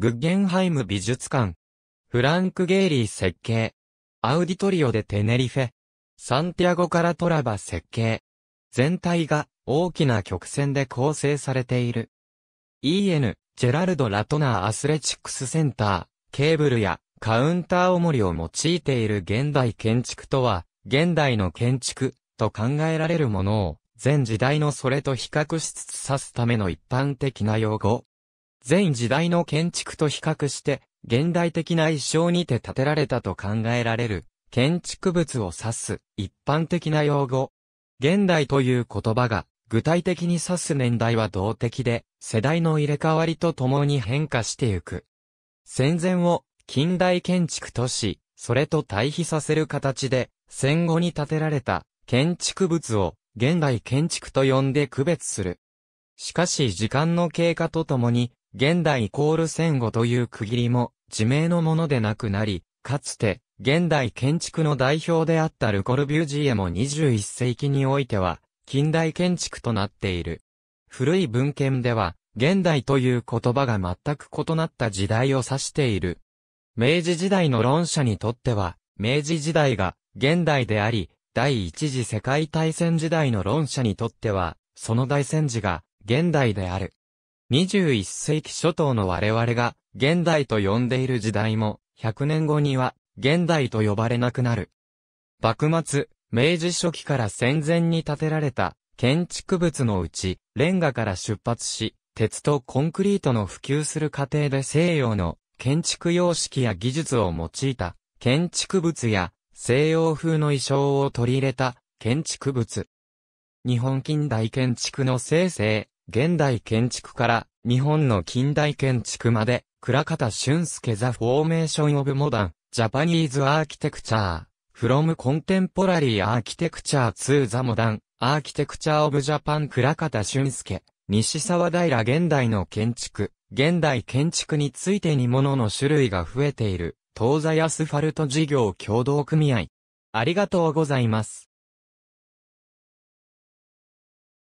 グッゲンハイム美術館。フランク・ゲイリー設計。アウディトリオでテネリフェ。サンティアゴからトラバ設計。全体が大きな曲線で構成されている。EN、ジェラルド・ラトナー・アスレチックスセンター、ケーブルやカウンター重りを用いている現代建築とは、現代の建築と考えられるものを、全時代のそれと比較しつつ指すための一般的な用語。全時代の建築と比較して、現代的な一生にて建てられたと考えられる、建築物を指す、一般的な用語。現代という言葉が、具体的に指す年代は動的で、世代の入れ替わりとともに変化してゆく。戦前を近代建築とし、それと対比させる形で、戦後に建てられた建築物を現代建築と呼んで区別する。しかし時間の経過とともに、現代イコール戦後という区切りも地名のものでなくなり、かつて、現代建築の代表であったルコルビュジエも21世紀においては、近代建築となっている。古い文献では、現代という言葉が全く異なった時代を指している。明治時代の論者にとっては、明治時代が現代であり、第一次世界大戦時代の論者にとっては、その大戦時が現代である。21世紀初頭の我々が現代と呼んでいる時代も100年後には現代と呼ばれなくなる。幕末、明治初期から戦前に建てられた建築物のうちレンガから出発し、鉄とコンクリートの普及する過程で西洋の建築様式や技術を用いた建築物や西洋風の衣装を取り入れた建築物。日本近代建築の生成、現代建築から日本の近代建築まで、倉方俊介ザ・フォーメーション・オブ・モダン、ジャパニーズ・アーキテクチャー、フロム・コンテンポラリー・アーキテクチャー・ツー・ザ・モダン、アーキテクチャー・オブ・ジャパン倉方俊介、西沢平現代の建築、現代建築についてにものの種類が増えている、東西アスファルト事業協同組合。ありがとうございます。